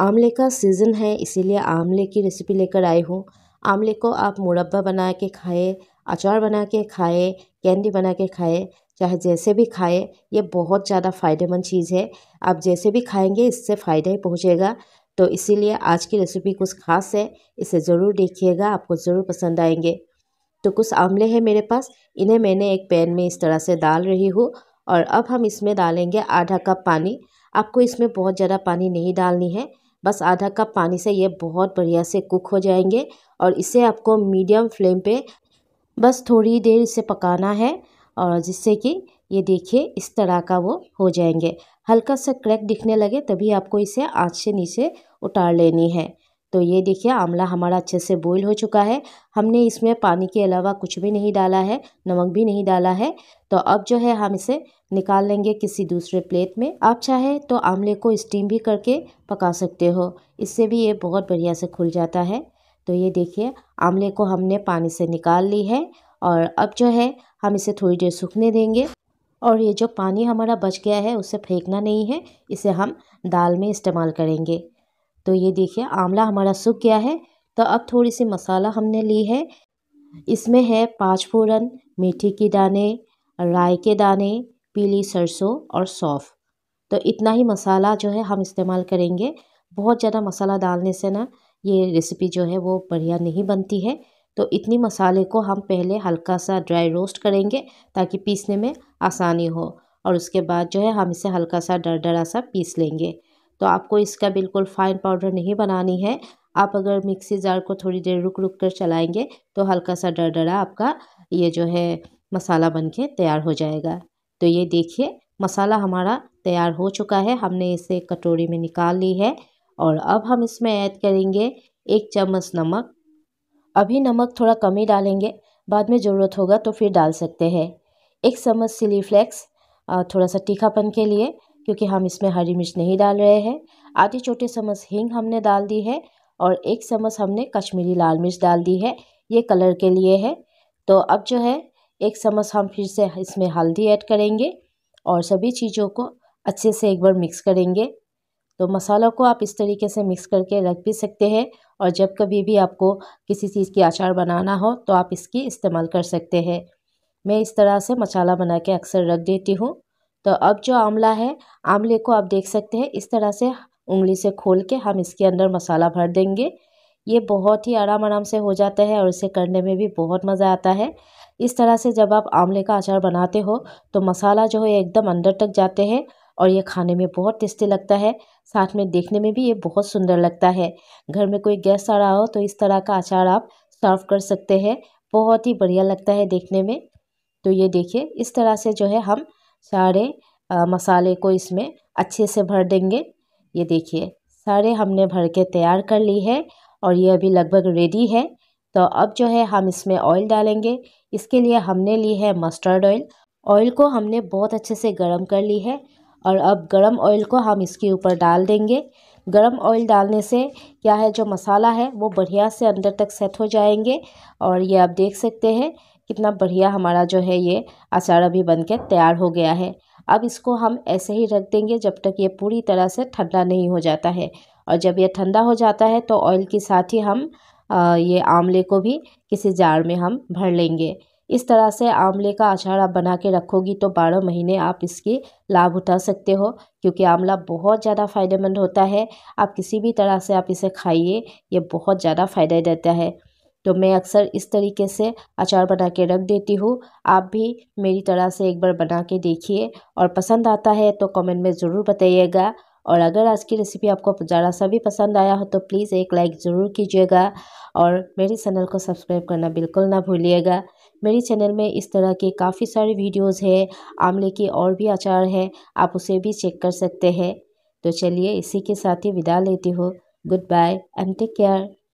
आमले का सीज़न है इसीलिए आमले की रेसिपी लेकर आई हूँ आमले को आप मुरब्बा बना के खाएँ अचार बना के खाएँ कैंडी बना के खाएँ चाहे जैसे भी खाएँ ये बहुत ज़्यादा फ़ायदेमंद चीज़ है आप जैसे भी खाएंगे इससे फ़ायदा ही पहुँचेगा तो इसीलिए आज की रेसिपी कुछ खास है इसे ज़रूर देखिएगा आपको ज़रूर पसंद आएंगे तो कुछ आमले हैं मेरे पास इन्हें मैंने एक पैन में इस तरह से डाल रही हूँ और अब हम इसमें डालेंगे आधा कप पानी आपको इसमें बहुत ज़्यादा पानी नहीं डालनी है बस आधा कप पानी से ये बहुत बढ़िया से कुक हो जाएंगे और इसे आपको मीडियम फ्लेम पे बस थोड़ी देर इसे पकाना है और जिससे कि ये देखिए इस तरह का वो हो जाएंगे हल्का सा क्रैक दिखने लगे तभी आपको इसे आँच से नीचे उतार लेनी है तो ये देखिए आंवला हमारा अच्छे से बॉईल हो चुका है हमने इसमें पानी के अलावा कुछ भी नहीं डाला है नमक भी नहीं डाला है तो अब जो है हम इसे निकाल लेंगे किसी दूसरे प्लेट में आप चाहे तो आंवले को स्टीम भी करके पका सकते हो इससे भी ये बहुत बढ़िया से खुल जाता है तो ये देखिए आंवले को हमने पानी से निकाल ली है और अब जो है हम इसे थोड़ी देर सूखने देंगे और ये जो पानी हमारा बच गया है उसे फेंकना नहीं है इसे हम दाल में इस्तेमाल करेंगे तो ये देखिए आंवला हमारा सूख गया है तो अब थोड़ी सी मसाला हमने ली है इसमें है पाँच फोरन मीठी के दाने राय के दाने पीली सरसों और सौफ तो इतना ही मसाला जो है हम इस्तेमाल करेंगे बहुत ज़्यादा मसाला डालने से ना ये रेसिपी जो है वो बढ़िया नहीं बनती है तो इतनी मसाले को हम पहले हल्का सा ड्राई रोस्ट करेंगे ताकि पीसने में आसानी हो और उसके बाद जो है हम इसे हल्का सा डर डरा सा पीस लेंगे तो आपको इसका बिल्कुल फ़ाइन पाउडर नहीं बनानी है आप अगर मिक्सी जार को थोड़ी देर रुक रुक कर चलाएंगे तो हल्का सा डरडरा आपका ये जो है मसाला बन के तैयार हो जाएगा तो ये देखिए मसाला हमारा तैयार हो चुका है हमने इसे कटोरी में निकाल ली है और अब हम इसमें ऐड करेंगे एक चम्मच नमक अभी नमक थोड़ा कम ही डालेंगे बाद में ज़रूरत होगा तो फिर डाल सकते हैं एक चम्मच सिली फ्लेक्स थोड़ा सा तीखापन के लिए क्योंकि हम इसमें हरी मिर्च नहीं डाल रहे हैं आधे छोटे चम्मच हींग हमने डाल दी है और एक चम्मच हमने कश्मीरी लाल मिर्च डाल दी है ये कलर के लिए है तो अब जो है एक चम्मच हम फिर से इसमें हल्दी ऐड करेंगे और सभी चीज़ों को अच्छे से एक बार मिक्स करेंगे तो मसालों को आप इस तरीके से मिक्स करके रख भी सकते हैं और जब कभी भी आपको किसी चीज़ की अचार बनाना हो तो आप इसकी इस्तेमाल कर सकते हैं मैं इस तरह से मसाला बना के अक्सर रख देती हूँ तो अब जो आंवला है आंवले को आप देख सकते हैं इस तरह से उंगली से खोल के हम इसके अंदर मसाला भर देंगे ये बहुत ही आराम आराम से हो जाता है और इसे करने में भी बहुत मज़ा आता है इस तरह से जब आप आंवले का अचार बनाते हो तो मसाला जो है एकदम अंदर तक जाते हैं और ये खाने में बहुत टेस्टी लगता है साथ में देखने में भी ये बहुत सुंदर लगता है घर में कोई गेस्ट आ रहा हो तो इस तरह का अचार आप सर्व कर सकते हैं बहुत ही बढ़िया लगता है देखने में तो ये देखिए इस तरह से जो है हम सारे मसाले को इसमें अच्छे से भर देंगे ये देखिए सारे हमने भर के तैयार कर ली है और ये अभी लगभग रेडी है तो अब जो है हम इसमें ऑयल डालेंगे इसके लिए हमने ली है मस्टर्ड ऑयल ऑयल को हमने बहुत अच्छे से गर्म कर ली है और अब गर्म ऑयल को हम इसके ऊपर डाल देंगे गर्म ऑयल डालने से क्या है जो मसाला है वो बढ़िया से अंदर तक सेट हो जाएंगे और ये आप देख सकते हैं कितना बढ़िया हमारा जो है ये अचार अभी बन के तैयार हो गया है अब इसको हम ऐसे ही रख देंगे जब तक ये पूरी तरह से ठंडा नहीं हो जाता है और जब ये ठंडा हो जाता है तो ऑयल के साथ ही हम ये आमले को भी किसी जार में हम भर लेंगे इस तरह से आंवले का अचार आप बना के रखोगी तो बारह महीने आप इसकी लाभ उठा सकते हो क्योंकि आंवला बहुत ज़्यादा फ़ायदेमंद होता है आप किसी भी तरह से आप इसे खाइए ये बहुत ज़्यादा फ़ायदा देता है तो मैं अक्सर इस तरीके से अचार बना के रख देती हूँ आप भी मेरी तरह से एक बार बना के देखिए और पसंद आता है तो कमेंट में ज़रूर बताइएगा और अगर आज की रेसिपी आपको ज़रा सा भी पसंद आया हो तो प्लीज़ एक लाइक ज़रूर कीजिएगा और मेरे चैनल को सब्सक्राइब करना बिल्कुल ना भूलिएगा मेरे चैनल में इस तरह के काफ़ी सारे वीडियोस हैं आमले के और भी अचार हैं आप उसे भी चेक कर सकते हैं तो चलिए इसी के साथ ही विदा लेती हूँ good bye and take care